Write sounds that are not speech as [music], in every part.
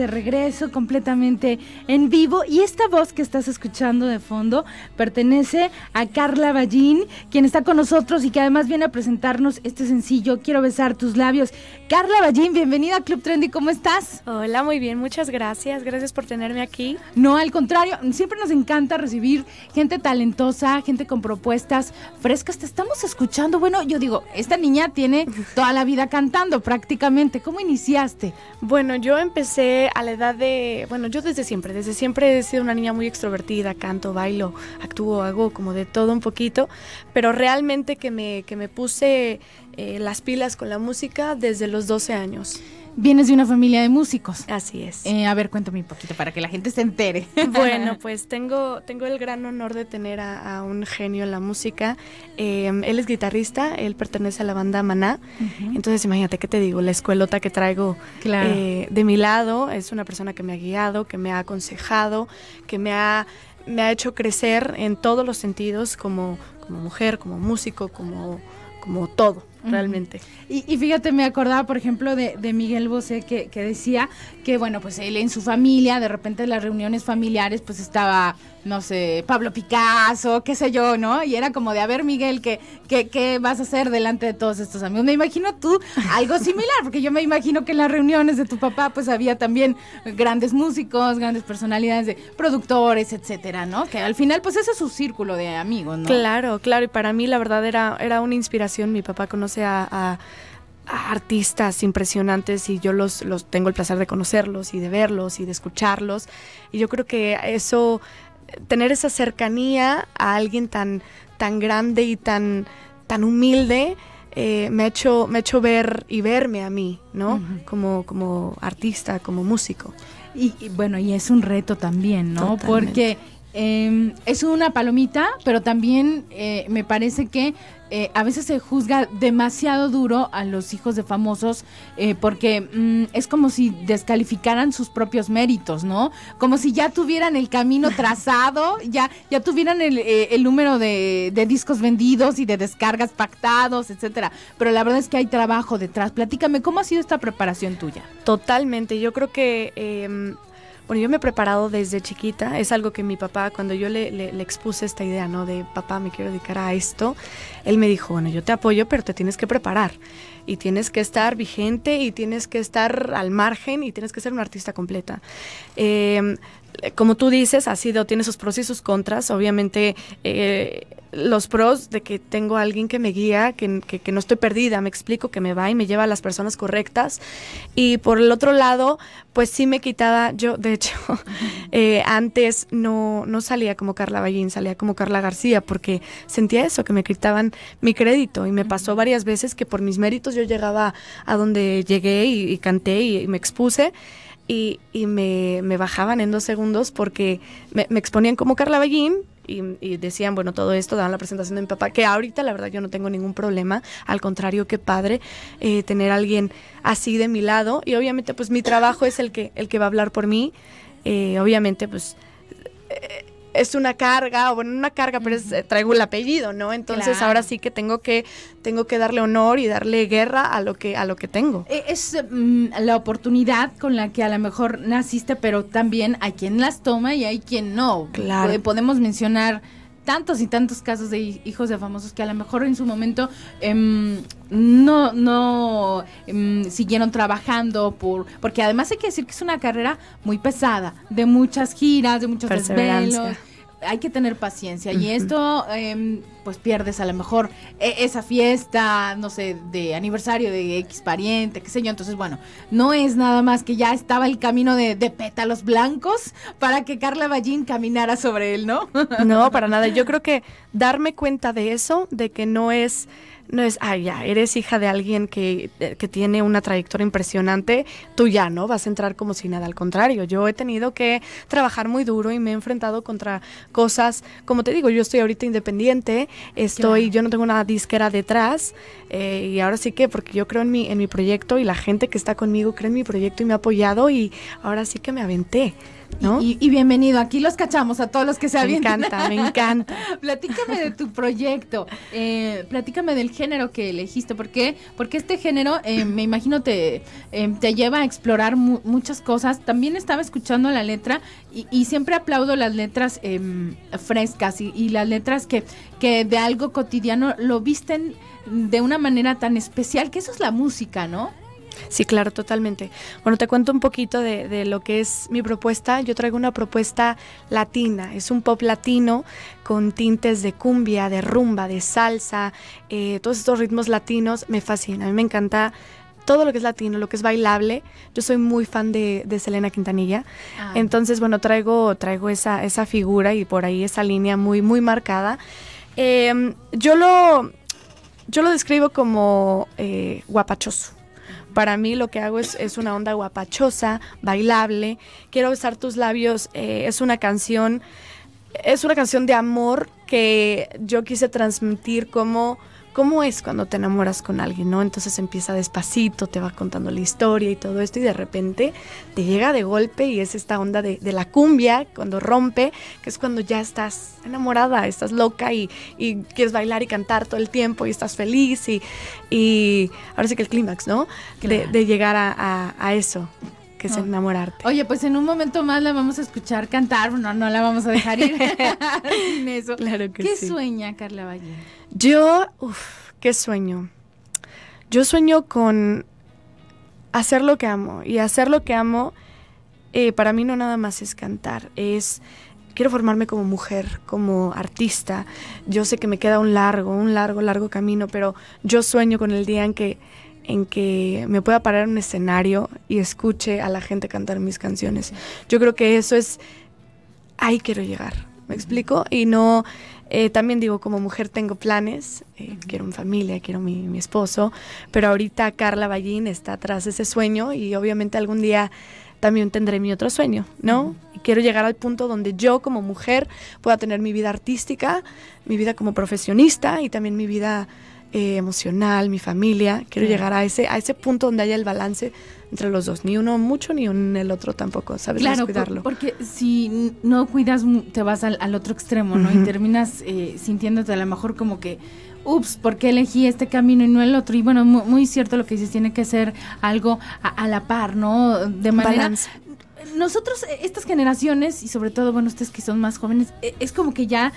de regreso completamente en vivo y esta voz que estás escuchando de fondo pertenece a Carla Ballín, quien está con nosotros y que además viene a presentarnos este sencillo Quiero besar tus labios. Carla Ballín, bienvenida a Club Trendy, ¿cómo estás? Hola, muy bien, muchas gracias, gracias por tenerme aquí. No, al contrario, siempre nos encanta recibir gente talentosa, gente con propuestas frescas, te estamos escuchando. Bueno, yo digo, esta niña tiene toda la vida cantando prácticamente, ¿cómo iniciaste? Bueno, yo empecé a la edad de, bueno, yo desde siempre, desde siempre he sido una niña muy extrovertida, canto, bailo, actúo, hago como de todo un poquito, pero realmente que me, que me puse eh, las pilas con la música desde los 12 años. Vienes de una familia de músicos. Así es. Eh, a ver, cuéntame un poquito para que la gente se entere. [laughs] Bueno, pues tengo, tengo el gran honor de tener a, un genio en la música. Eh, él es guitarrista, él pertenece a la banda Maná. Entonces, imagínate qué te digo, la escuelota que traigo eh, de mi lado es una persona que me ha guiado, que me ha aconsejado, que me ha me ha hecho crecer en todos los sentidos como, como mujer, como músico, como, como todo realmente. Y, fíjate, me acordaba, por ejemplo, de, de Miguel Bosé que, que, decía que, bueno, pues él en su familia, de repente las reuniones familiares, pues estaba no sé, Pablo Picasso, qué sé yo, ¿no? Y era como de, a ver, Miguel, ¿qué, qué, vas a hacer delante de todos estos amigos? Me imagino tú algo similar, porque yo me imagino que en las reuniones de tu papá, pues había también grandes músicos, grandes personalidades de productores, etcétera, ¿no? Que al final, pues ese es su círculo de amigos, ¿no? Claro, claro, y para mí la verdad era, una inspiración, mi papá conoce a, artistas impresionantes y yo los, los tengo el placer de conocerlos y de verlos y de escucharlos. Y yo creo que eso tener esa cercanía a alguien tan, tan grande y tan, tan humilde. Eh, me, ha hecho, me hecho ver y verme a mí, ¿no? como, como artista, como músico. Y, bueno, y es un reto también, ¿no? Porque Em, es una palomita, pero también eh, me parece que eh, a veces se juzga demasiado duro a los hijos de famosos eh, porque mm, es como si descalificaran sus propios méritos, ¿no? Como si ya tuvieran el camino [laughs] trazado, ya, ya tuvieran el, número de, de, discos vendidos y de descargas pactados, etcétera. Pero la verdad es que hay trabajo detrás. Platícame, ¿cómo ha sido esta preparación tuya? Totalmente. Yo creo que em, bueno, yo me he preparado desde chiquita, es algo que mi papá, cuando yo le, expuse esta idea, ¿no? De papá, me quiero dedicar a esto, él me dijo, bueno, yo te apoyo, pero te tienes que preparar y tienes que estar vigente y tienes que estar al margen y tienes que ser una artista completa. Em, como tú dices, ha sido, tiene sus pros y sus contras. Obviamente, eh, los pros de que tengo a alguien que me guía, que, no estoy perdida, me explico, que me va y me lleva a las personas correctas. Y por el otro lado, pues sí me quitaba, yo de hecho, [laughs] eh, antes no, no salía como Carla Ballín, salía como Carla García, porque sentía eso, que me quitaban mi crédito. Y me pasó varias veces que por mis méritos yo llegaba a donde llegué y, canté y me expuse y, me, bajaban en dos segundos porque me, exponían como Carla Ballín y, decían, bueno, todo esto, daban la presentación de mi papá, que ahorita la verdad yo no tengo ningún problema, al contrario, qué padre eh, tener a alguien así de mi lado y obviamente pues mi trabajo es el que, el que va a hablar por mí, eh, obviamente pues eh, es una carga, o bueno, una carga, pero eh, traigo el apellido, ¿no? Entonces ahora sí que tengo que tengo que darle honor y darle guerra a lo que a lo que tengo. Eh, es mm, la oportunidad con la que a lo mejor naciste, pero también hay quien las toma y hay quien no. Claro. Eh, podemos mencionar tantos y tantos casos de hijos de famosos que a lo mejor en su momento em, no, no em, siguieron trabajando por porque además hay que decir que es una carrera muy pesada, de muchas giras, de muchos desvelos hay que tener paciencia. Y esto, em, pues pierdes a lo mejor e, esa fiesta, no sé, de aniversario de X pariente, qué sé yo. Entonces, bueno, no es nada más que ya estaba el camino de, de pétalos blancos para que Carla Ballín caminara sobre él, ¿no? No, para nada. Yo creo que darme cuenta de eso, de que no es no es, ah, ya, eres hija de alguien que, eh, que, tiene una trayectoria impresionante, tú ya, ¿no? Vas a entrar como si nada, al contrario, yo he tenido que trabajar muy duro y me he enfrentado contra cosas, como te digo, yo estoy ahorita independiente, estoy, yo no tengo una disquera detrás, eh, y ahora sí que, porque yo creo en mi, en mi proyecto y la gente que está conmigo cree en mi proyecto y me ha apoyado y ahora sí que me aventé. Y, bienvenido, aquí los cachamos a todos los que se habían Me encanta, me encanta. [laughs] platícame de tu proyecto, eh, platícame del género que elegiste, ¿por Porque este género, eh, me imagino, te, eh, te lleva a explorar muchas cosas. También estaba escuchando la letra y, y siempre aplaudo las letras em, frescas y, las letras que, que de algo cotidiano lo visten de una manera tan especial, que eso es la música, ¿no? Sí, claro, totalmente. Bueno, te cuento un poquito de, lo que es mi propuesta. Yo traigo una propuesta latina, es un pop latino con tintes de cumbia, de rumba, de salsa, eh, todos estos ritmos latinos me fascinan, a mí me encanta todo lo que es latino, lo que es bailable. Yo soy muy fan de, Selena Quintanilla. Ah. Entonces, bueno, traigo, traigo esa, esa figura y por ahí esa línea muy, muy marcada. Em, yo lo yo lo describo como eh, guapachoso. Para mí lo que hago es, una onda guapachosa, bailable. Quiero besar tus labios. Eh, es una canción, es una canción de amor que yo quise transmitir como cómo es cuando te enamoras con alguien, ¿no? Entonces empieza despacito, te va contando la historia y todo esto y de repente te llega de golpe y es esta onda de, la cumbia cuando rompe, que es cuando ya estás enamorada, estás loca y, quieres bailar y cantar todo el tiempo y estás feliz y, ahora sí que el clímax, ¿no? De, llegar a, a eso que es enamorarte. Oye, pues en un momento más la vamos a escuchar cantar, no, no la vamos a dejar ir [laughs] eso. Claro que ¿Qué sueña Carla Valle? Yo, uff, qué sueño. Yo sueño con hacer lo que amo y hacer lo que amo eh, para mí no nada más es cantar, es quiero formarme como mujer, como artista. Yo sé que me queda un largo, un largo, largo camino, pero yo sueño con el día en que en que me pueda parar en un escenario y escuche a la gente cantar mis canciones. Yo creo que eso es, ahí quiero llegar, ¿me explico? Y no, eh, también digo, como mujer tengo planes, eh, quiero mi familia, quiero mi, esposo, pero ahorita Carla Ballín está atrás de ese sueño y obviamente algún día también tendré mi otro sueño, ¿no? quiero llegar al punto donde yo como mujer pueda tener mi vida artística, mi vida como profesionista y también mi vida eh, emocional, mi familia. Quiero llegar a ese, a ese punto donde haya el balance entre los dos, ni uno mucho ni el otro tampoco, ¿sabes? cuidarlo. porque si no cuidas, te vas al, otro extremo, ¿no? Y terminas eh, sintiéndote a lo mejor como que, ups, ¿por qué elegí este camino y no el otro? Y bueno, muy, cierto lo que dices, tiene que ser algo a, la par, ¿no? De manera... nosotros, eh, estas generaciones, y sobre todo, bueno, ustedes que son más jóvenes, es como que ya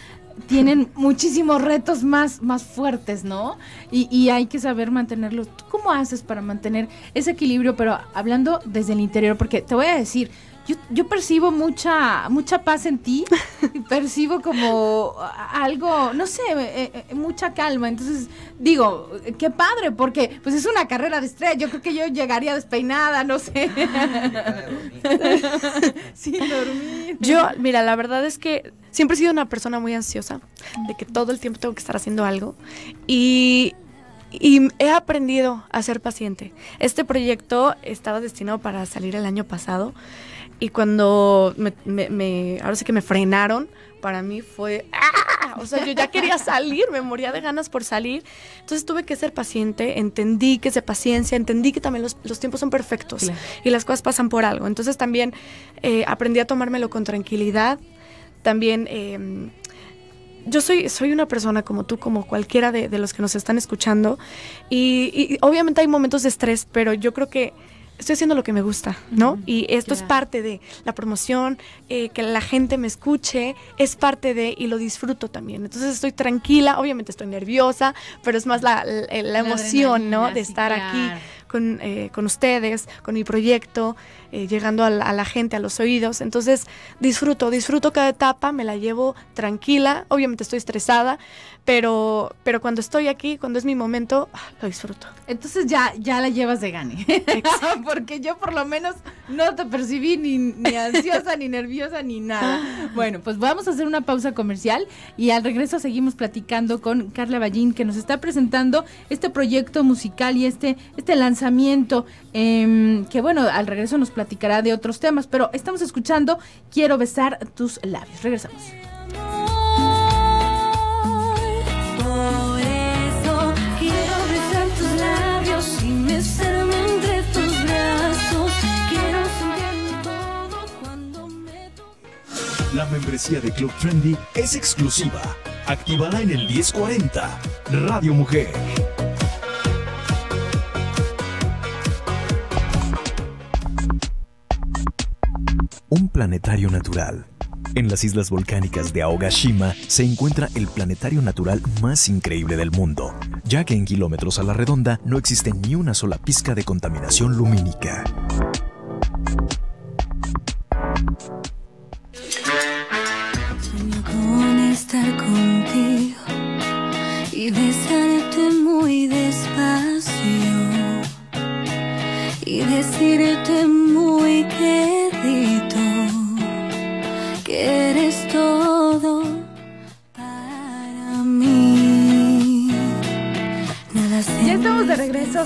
tienen muchísimos retos más, más fuertes, ¿no? Y, y hay que saber mantenerlos. cómo haces para mantener ese equilibrio? Pero hablando desde el interior, porque te voy a decir, yo, yo percibo mucha, mucha paz en ti, [laughs] percibo como algo, no sé, eh, eh, mucha calma. Entonces, digo, qué padre, porque pues es una carrera de estrés, Yo creo que yo llegaría despeinada, no sé. [laughs] [laughs] Sin dormir. Yo, mira, la verdad es que siempre he sido una persona muy ansiosa, de que todo el tiempo tengo que estar haciendo algo. Y y he aprendido a ser paciente. Este proyecto estaba destinado para salir el año pasado y cuando me, ahora sí que me frenaron, para mí fue, ¡ah! O sea, yo ya quería [laughs] salir, me moría de ganas por salir. Entonces tuve que ser paciente, entendí que es de paciencia, entendí que también los, tiempos son perfectos y las cosas pasan por algo. Entonces también eh, aprendí a tomármelo con tranquilidad, también... Em, yo soy, soy una persona como tú, como cualquiera de, los que nos están escuchando, y obviamente hay momentos de estrés, pero yo creo que estoy haciendo lo que me gusta, ¿no? Y esto es parte de la promoción, eh, que la gente me escuche, es parte de y lo disfruto también. Entonces estoy tranquila, obviamente estoy nerviosa, pero es más la, emoción, ¿no? De estar aquí con, eh, con ustedes, con mi proyecto. Eh, llegando a la, gente, a los oídos. Entonces disfruto, disfruto cada etapa, me la llevo tranquila, obviamente estoy estresada, pero, pero cuando estoy aquí, cuando es mi momento, ah, lo disfruto. Entonces ya, ya la llevas de gane, [laughs] porque yo por lo menos no te percibí ni, ansiosa, ni nerviosa, ni nada. [laughs] Bueno, pues vamos a hacer una pausa comercial y al regreso seguimos platicando con Carla Ballín, que nos está presentando este proyecto musical y este, este lanzamiento, em, que bueno, al regreso nos platicamos platicará de otros temas, pero estamos escuchando Quiero besar tus labios. Regresamos. La membresía de Club Trendy es exclusiva. Actívala en el 1040. Radio Mujer. planetario natural. En las islas volcánicas de Aogashima se encuentra el planetario natural más increíble del mundo, ya que en kilómetros a la redonda no existe ni una sola pizca de contaminación lumínica.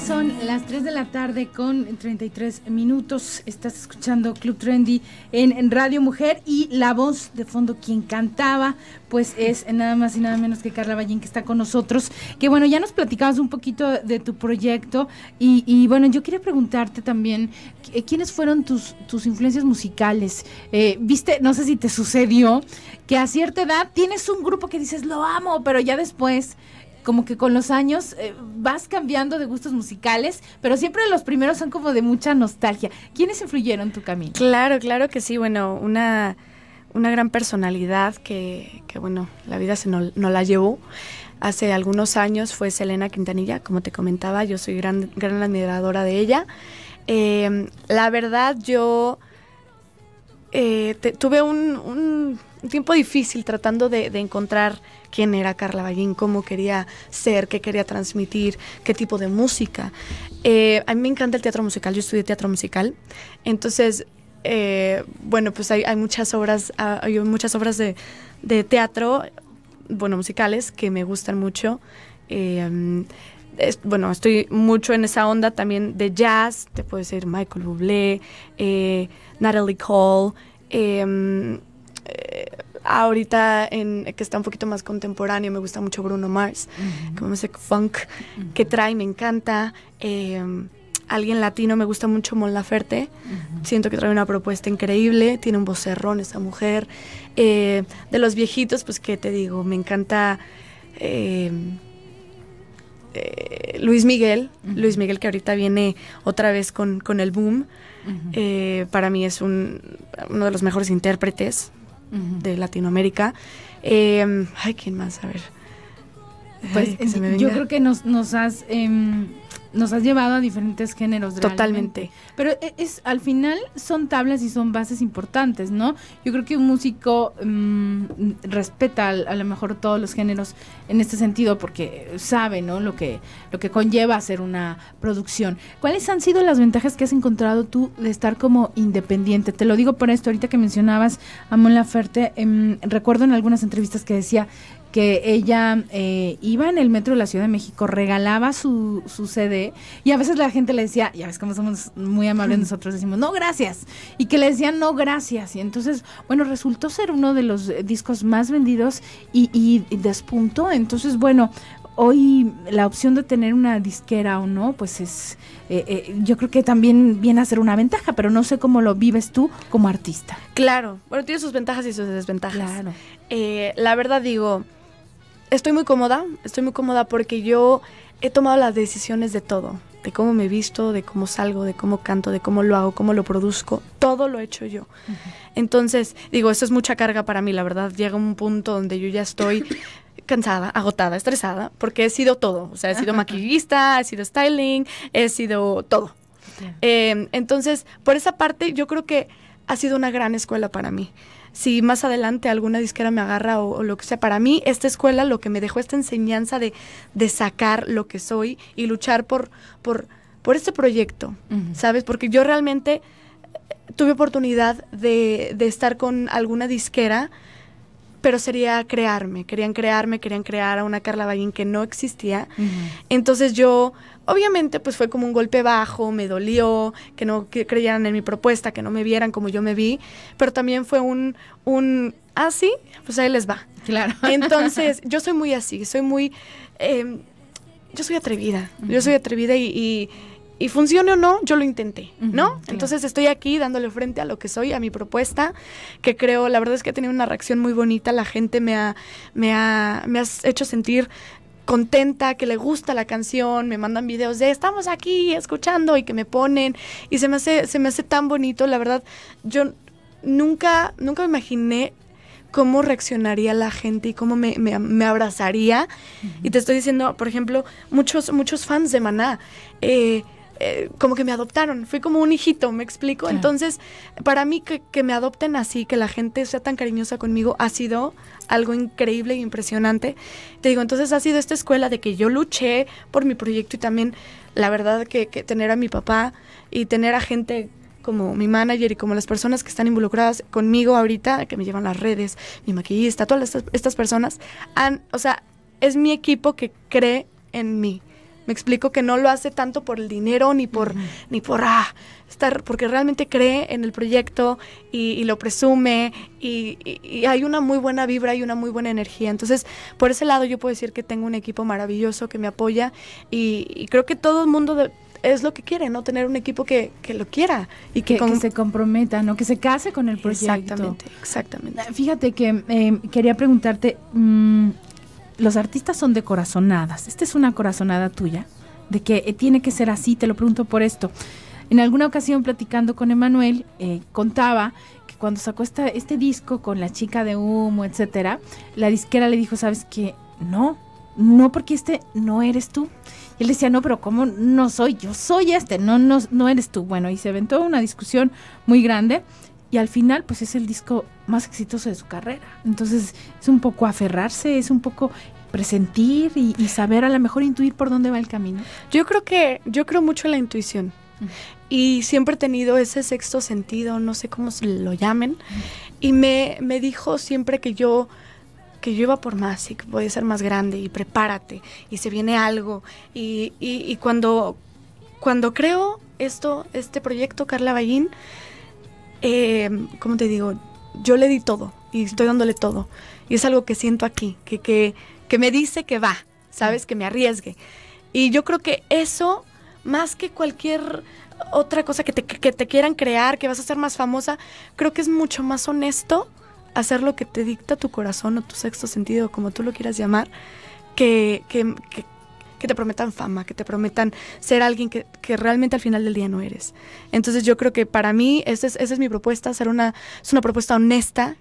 Son las 3 de la tarde con 33 minutos. Estás escuchando Club Trendy en Radio Mujer y la voz de fondo quien cantaba, pues es nada más y nada menos que Carla Ballín que está con nosotros. Que bueno, ya nos platicabas un poquito de tu proyecto y, bueno, yo quería preguntarte también, eh, ¿quiénes fueron tus, tus influencias musicales? Eh, viste, no sé si te sucedió, que a cierta edad tienes un grupo que dices, lo amo, pero ya después como que con los años eh, vas cambiando de gustos musicales, pero siempre los primeros son como de mucha nostalgia. ¿Quiénes influyeron tu camino? Claro, claro que sí. Bueno, una, una gran personalidad que, que bueno, la vida se nos no la llevó. Hace algunos años fue Selena Quintanilla, como te comentaba, yo soy gran, gran admiradora de ella. Eh, la verdad, yo eh, tuve un un tiempo difícil tratando de, encontrar quién era Carla Ballín, cómo quería ser, qué quería transmitir, qué tipo de música. Eh, a mí me encanta el teatro musical, yo estudié teatro musical, entonces, eh, bueno, pues hay, muchas obras, hay muchas obras ah, de, teatro, bueno, musicales, que me gustan mucho. Eh, bueno, estoy mucho en esa onda también de jazz, te puedo decir Michael Bublé, Natalie Cole, ahorita en, que está un poquito más contemporáneo, me gusta mucho Bruno Mars, como ese funk que trae, me encanta. Eh, alguien latino, me gusta mucho Mon Laferte, siento que trae una propuesta increíble, tiene un vocerrón esa mujer. Eh, de los viejitos, pues qué te digo, me encanta... Eh, Luis Miguel, Luis Miguel que ahorita viene otra vez con, con el boom, para mí es uno de los mejores intérpretes, de Latinoamérica. Em, ay, ¿quién más? A ver. Pues yo creo que nos, has... Em, nos has llevado a diferentes géneros. Totalmente. Pero e, es, al final son tablas y son bases importantes, ¿no? Yo creo que un músico mm, respeta a lo mejor todos los géneros en este sentido porque sabe, ¿no? Lo que, lo que conlleva hacer una producción. ¿Cuáles han sido las ventajas que has encontrado tú de estar como independiente? Te lo digo por esto, ahorita que mencionabas a Mon Laferte, em, recuerdo en algunas entrevistas que decía que ella eh, iba en el metro de la Ciudad de México, regalaba su, su CD y a veces la gente le decía, ya ves como somos muy amables nosotros, decimos, no, gracias. Y que le decían, no, gracias. Y entonces, bueno, resultó ser uno de los eh, discos más vendidos y, y, despuntó. Entonces, bueno, hoy la opción de tener una disquera o no, pues es, eh, yo creo que también viene a ser una ventaja, pero no sé cómo lo vives tú como artista. Claro, bueno, tiene sus ventajas y sus desventajas. Claro. la verdad digo, estoy muy cómoda, estoy muy cómoda porque yo he tomado las decisiones de todo, de cómo me visto, de cómo salgo, de cómo canto, de cómo lo hago, cómo lo produzco, todo lo he hecho yo. Entonces, digo, eso es mucha carga para mí, la verdad, llega un punto donde yo ya estoy [coughs] cansada, agotada, estresada, porque he sido todo, o sea, he sido maquillista, he sido styling, he sido todo. Em, entonces, por esa parte, yo creo que ha sido una gran escuela para mí si más adelante alguna disquera me agarra o, lo que sea. Para mí, esta escuela lo que me dejó esta enseñanza de, sacar lo que soy y luchar por, este proyecto, ¿sabes? Porque yo realmente eh, tuve oportunidad de, de estar con alguna disquera pero sería crearme, querían crearme, querían crear a una Carla Baguín que no existía. Entonces yo, obviamente, pues fue como un golpe bajo, me dolió, que no creyeran en mi propuesta, que no me vieran como yo me vi, pero también fue un, un, así ah, pues ahí les va. Claro. [laughs] Entonces yo soy muy así, soy muy, em, yo soy atrevida, yo soy atrevida y y funcione o no, yo lo intenté, ¿no? Entonces estoy aquí dándole frente a lo que soy, a mi propuesta, que creo, la verdad es que ha tenido una reacción muy bonita, la gente me ha, me hecho sentir contenta, que le gusta la canción, me mandan videos de estamos aquí escuchando y que me ponen y se me hace, se me hace tan bonito, la verdad, yo nunca, nunca me imaginé cómo reaccionaría la gente y cómo me, abrazaría. Y te estoy diciendo, por ejemplo, muchos, muchos fans de Maná. Eh, eh, como que me adoptaron, fui como un hijito, ¿me explico? Entonces, para mí que, me adopten así, que la gente sea tan cariñosa conmigo, ha sido algo increíble e impresionante. Te digo, entonces ha sido esta escuela de que yo luché por mi proyecto y también, la verdad, que, tener a mi papá y tener a gente como mi manager y como las personas que están involucradas conmigo ahorita, que me llevan las redes, mi maquillista, todas estas, personas, han, o sea, es mi equipo que cree en mí me explico que no lo hace tanto por el dinero ni por, ni por, ah, estar, porque realmente cree en el proyecto y, lo presume y, hay una muy buena vibra y una muy buena energía. Entonces, por ese lado yo puedo decir que tengo un equipo maravilloso que me apoya y, creo que todo el mundo... es lo que quiere, ¿no? Tener un equipo que, que lo quiera y que, se comprometa, ¿no? Que se case con el proyecto. Exactamente, exactamente. Fíjate que eh, quería preguntarte, mm, los artistas son de corazonadas. Esta es una corazonada tuya, de que eh, tiene que ser así, te lo pregunto por esto. En alguna ocasión platicando con Emanuel, eh, contaba que cuando sacó este disco con la chica de humo, etcétera, la disquera le dijo, ¿sabes qué? No, no porque este no eres tú. Y él decía, no, pero ¿cómo no soy? Yo soy este, no, no, no eres tú. Bueno, y se aventó una discusión muy grande y al final pues es el disco más exitoso de su carrera. Entonces es un poco aferrarse, es un poco presentir y, saber a lo mejor intuir por dónde va el camino. Yo creo que, yo creo mucho en la intuición. Y siempre he tenido ese sexto sentido, no sé cómo se lo llamen. Y me, dijo siempre que yo que yo iba por más y que podía ser más grande y prepárate y se viene algo. Y, cuando, cuando creo esto, este proyecto, Carla Ballín, eh, ¿cómo te digo? yo le di todo y estoy dándole todo. Y es algo que siento aquí, que, que, que me dice que va, ¿sabes? Que me arriesgue. Y yo creo que eso, más que cualquier otra cosa que te, que te quieran crear, que vas a ser más famosa, creo que es mucho más honesto hacer lo que te dicta tu corazón o tu sexto sentido, como tú lo quieras llamar, que, que, que te prometan fama, que te prometan ser alguien que, realmente al final del día no eres. Entonces yo creo que para mí esa es, mi propuesta, ser una, es una propuesta honesta,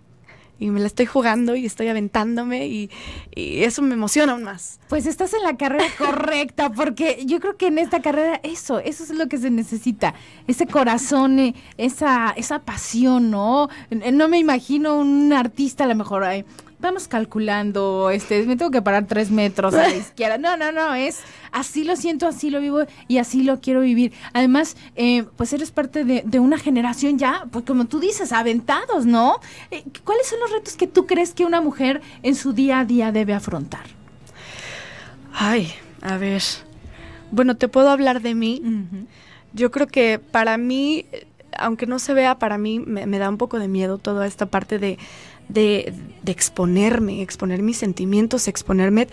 y me la estoy jugando y estoy aventándome y, y, eso me emociona aún más. Pues estás en la carrera [laughs] correcta porque yo creo que en esta carrera eso, eso es lo que se necesita, ese corazón, eh, esa, esa pasión, ¿no? Eh, no me imagino un artista a lo mejor... ahí, vamos calculando, este, me tengo que parar tres metros a la [laughs] izquierda. No, no, no, es así lo siento, así lo vivo y así lo quiero vivir. Además, eh, pues eres parte de, una generación ya, pues como tú dices, aventados, ¿no? Eh, ¿Cuáles son los retos que tú crees que una mujer en su día a día debe afrontar? Ay, a ver. Bueno, te puedo hablar de mí. Yo creo que para mí eh, aunque no se vea, para mí me, da un poco de miedo toda esta parte de, de, exponerme, exponer mis sentimientos, exponerme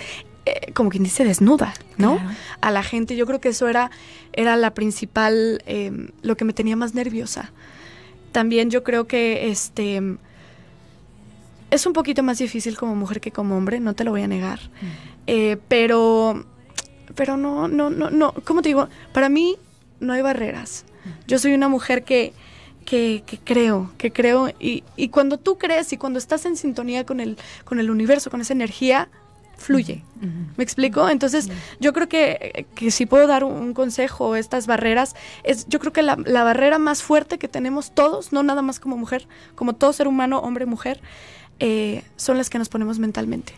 eh, como quien dice, desnuda, ¿no? A la gente. Yo creo que eso era, era la principal, em, lo que me tenía más nerviosa. También yo creo que este es un poquito más difícil como mujer que como hombre, no te lo voy a negar. Mm. Eh, pero, pero no, no, no, no. ¿Cómo te digo? Para mí no hay barreras. Yo soy una mujer que que, creo, que creo. Y, y, cuando tú crees y cuando estás en sintonía con el, con el universo, con esa energía, fluye. ¿Me explico? Entonces, yo creo que, si puedo dar un consejo, estas barreras, es yo creo que la, barrera más fuerte que tenemos todos, no nada más como mujer, como todo ser humano, hombre, mujer, eh, son las que nos ponemos mentalmente.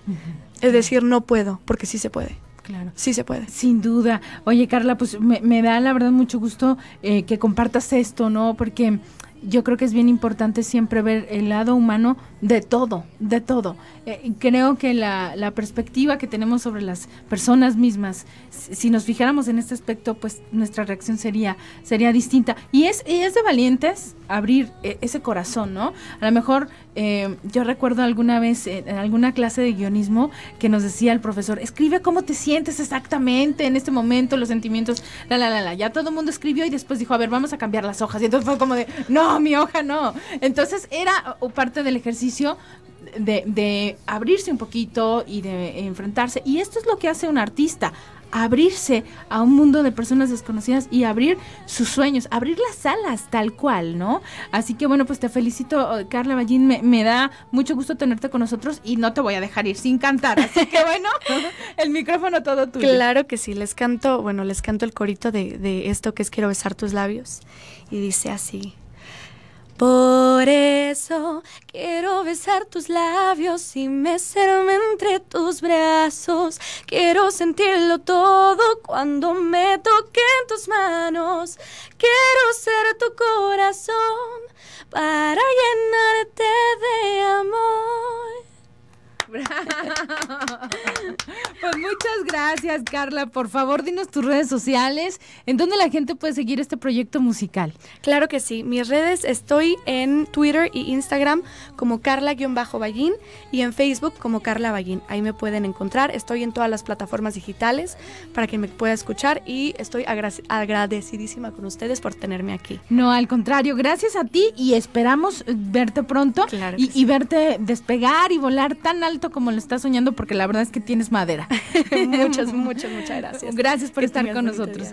Es decir, no puedo, porque sí se puede. Claro. Sí se puede. Sin duda. Oye, Carla, pues me, da la verdad mucho gusto eh, que compartas esto, ¿no? Porque yo creo que es bien importante siempre ver el lado humano de todo, de todo. Eh, creo que la, perspectiva que tenemos sobre las personas mismas, si, nos fijáramos en este aspecto, pues nuestra reacción sería, sería distinta. Y es, es de valientes abrir eh, ese corazón, ¿no? A lo mejor eh, yo recuerdo alguna vez en alguna clase de guionismo que nos decía el profesor, escribe cómo te sientes exactamente en este momento, los sentimientos, la, la, la, la. Ya todo el mundo escribió y después dijo, a ver, vamos a cambiar las hojas. Y entonces fue como de, no, mi hoja no. Entonces era parte del ejercicio de, abrirse un poquito y de enfrentarse. Y esto es lo que hace un artista, abrirse a un mundo de personas desconocidas y abrir sus sueños, abrir las alas tal cual, ¿no? Así que bueno, pues te felicito, oh, Carla Ballín, me, da mucho gusto tenerte con nosotros y no te voy a dejar ir sin cantar, así que [laughs] bueno, el micrófono todo tuyo. Claro que sí, les canto, bueno, les canto el corito de esto que es Quiero besar tus labios y dice así. Por eso quiero besar tus labios y mecerme entre tus brazos. Quiero sentirlo todo cuando me toque en tus manos. Quiero ser tu corazón Gracias, Carla. Por favor, dinos tus redes sociales, en dónde la gente puede seguir este proyecto musical. Claro que sí. Mis redes estoy en Twitter y Instagram como Carla-Ballín y en Facebook como Carla Ballín. Ahí me pueden encontrar. Estoy en todas las plataformas digitales para que me pueda escuchar y estoy agradecidísima con ustedes por tenerme aquí. No, al contrario, gracias a ti y esperamos verte pronto y, verte despegar y volar tan alto como lo estás soñando porque la verdad es que tienes madera. [laughs] [laughs] muchas, [laughs] muchas, muchas gracias. Gracias por estar con nosotros.